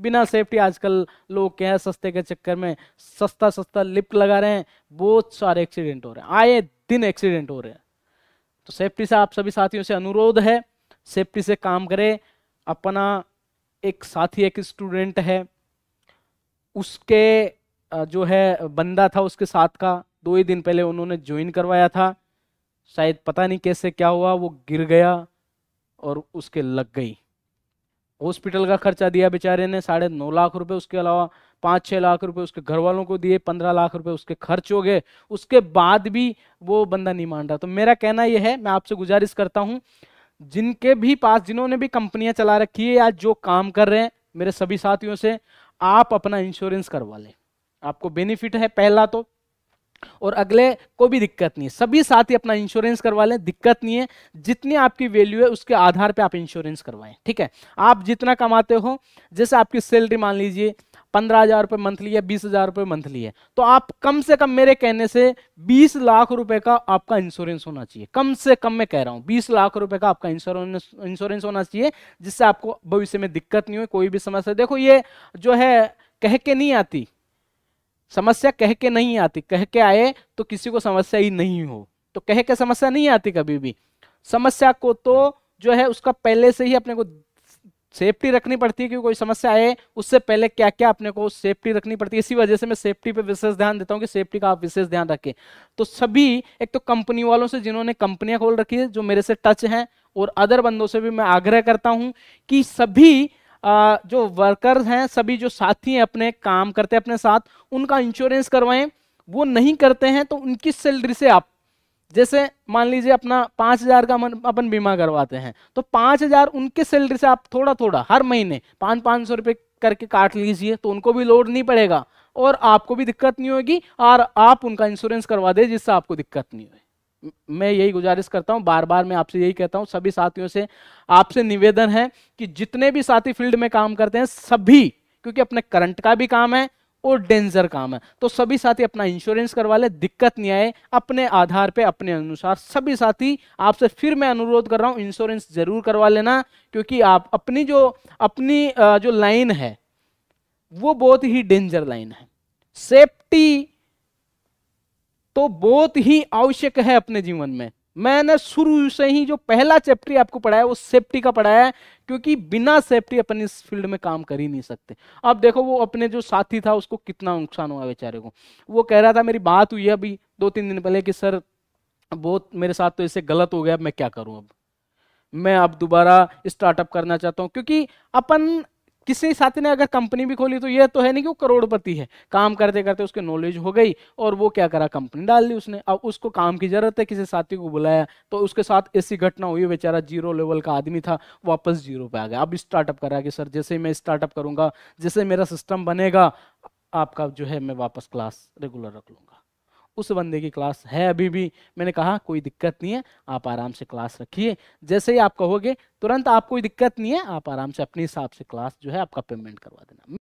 बिना सेफ्टी आजकल लोग क्या है सस्ते के चक्कर में सस्ता सस्ता लिफ्ट लगा रहे हैं बहुत सारे एक्सीडेंट हो रहे हैं आए दिन एक्सीडेंट हो रहे हैं तो सेफ्टी से आप सभी साथियों से अनुरोध है सेफ्टी से काम करें अपना एक साथी एक स्टूडेंट है उसके जो है बंदा था उसके साथ का दो ही दिन पहले उन्होंने ज्वाइन करवाया था शायद पता नहीं कैसे क्या हुआ वो गिर गया और उसके लग गई हॉस्पिटल का खर्चा दिया बेचारे ने साढ़े नौ लाख रुपए उसके अलावा पाँच छः लाख रुपए उसके घर वालों को दिए पंद्रह लाख रुपए उसके खर्च हो गए उसके बाद भी वो बंदा नहीं मान रहा तो मेरा कहना यह है मैं आपसे गुजारिश करता हूँ जिनके भी पास जिन्होंने भी कंपनियां चला रखी है या जो काम कर रहे हैं मेरे सभी साथियों से आप अपना इंश्योरेंस करवा लें आपको बेनिफिट है पहला तो और अगले कोई भी दिक्कत नहीं है सभी साथी अपना इंश्योरेंस करवा लें दिक्कत नहीं है जितनी आपकी वैल्यू है उसके आधार पे आप इंश्योरेंस करवाएं ठीक है आप जितना कमाते हो जैसे आपकी सैलरी मान लीजिए पंद्रह हज़ार रुपये मंथली है बीस हज़ार रुपये मंथली है तो आप कम से कम मेरे कहने से बीस लाख रुपए का आपका इंश्योरेंस होना चाहिए कम से कम मैं कह रहा हूँ बीस लाख रुपए का आपका इंश्योरेंस इंश्योरेंस होना चाहिए जिससे आपको भविष्य में दिक्कत नहीं हो कोई भी समस्या देखो ये जो है कह के नहीं आती समस्या कह के नहीं आती कह के आए तो किसी को समस्या ही नहीं हो तो कह के समस्या नहीं आती कभी भी समस्या को तो जो है उसका पहले से ही अपने को सेफ्टी रखनी पड़ती है कि कोई समस्या आए उससे पहले क्या क्या अपने को सेफ्टी रखनी पड़ती है इसी वजह से मैं सेफ्टी पे विशेष ध्यान देता हूँ कि सेफ्टी का आप विशेष ध्यान रखें तो सभी एक तो कंपनी वालों से जिन्होंने कंपनियां खोल रखी है जो मेरे से टच हैं और अदर बंदों से भी मैं आग्रह करता हूँ कि सभी जो वर्कर्स हैं सभी जो साथी हैं अपने काम करते हैं अपने साथ उनका इंश्योरेंस करवाएं वो नहीं करते हैं तो उनकी सैलरी से आप जैसे मान लीजिए अपना पाँच हज़ार का अपन बीमा करवाते हैं तो पाँच हज़ार उनके सैलरी से आप थोड़ा थोड़ा हर महीने पाँच पाँच सौ रुपये करके काट लीजिए तो उनको भी लोड नहीं पड़ेगा और आपको भी दिक्कत नहीं होगी और आप उनका इंश्योरेंस करवा दे जिससे आपको दिक्कत नहीं होगी मैं यही गुजारिश करता हूं बार बार मैं आपसे यही कहता हूं सभी साथियों से आपसे निवेदन है कि जितने भी साथी फील्ड में काम करते हैं सभी क्योंकि अपने करंट का भी काम है और डेंजर काम है तो सभी साथी अपना इंश्योरेंस करवा ले दिक्कत नहीं आए अपने आधार पे अपने अनुसार सभी साथी आपसे फिर मैं अनुरोध कर रहा हूं इंश्योरेंस जरूर करवा लेना क्योंकि आप अपनी जो अपनी जो लाइन है वो बहुत ही डेंजर लाइन है सेफ्टी तो बहुत ही आवश्यक है अपने जीवन में मैंने शुरू से ही जो पहला चैप्टर आपको पढ़ाया वो सेफ्टी का पढ़ाया है क्योंकि बिना सेफ्टी अपन इस फील्ड में काम कर ही नहीं सकते अब देखो वो अपने जो साथी था उसको कितना नुकसान हुआ बेचारे को वो कह रहा था मेरी बात हुई है अभी दो तीन दिन पहले कि सर बहुत मेरे साथ तो इसे गलत हो गया मैं क्या करूं अब मैं अब दोबारा स्टार्टअप करना चाहता हूं क्योंकि अपन किसी साथी ने अगर कंपनी भी खोली तो ये तो है नहीं कि वो करोड़पति है काम करते करते उसके नॉलेज हो गई और वो क्या करा कंपनी डाल दी उसने अब उसको काम की जरूरत है किसी साथी को बुलाया तो उसके साथ ऐसी घटना हुई बेचारा जीरो लेवल का आदमी था वापस जीरो पे आ गया अब स्टार्टअप करा कि सर जैसे मैं स्टार्टअप करूंगा जैसे मेरा सिस्टम बनेगा आपका जो है मैं वापस क्लास रेगुलर रख लूंगा उस बंदे की क्लास है अभी भी मैंने कहा कोई दिक्कत नहीं है आप आराम से क्लास रखिए जैसे ही आप कहोगे तुरंत आप कोई दिक्कत नहीं है आप आराम से अपने हिसाब से क्लास जो है आपका पेमेंट करवा देना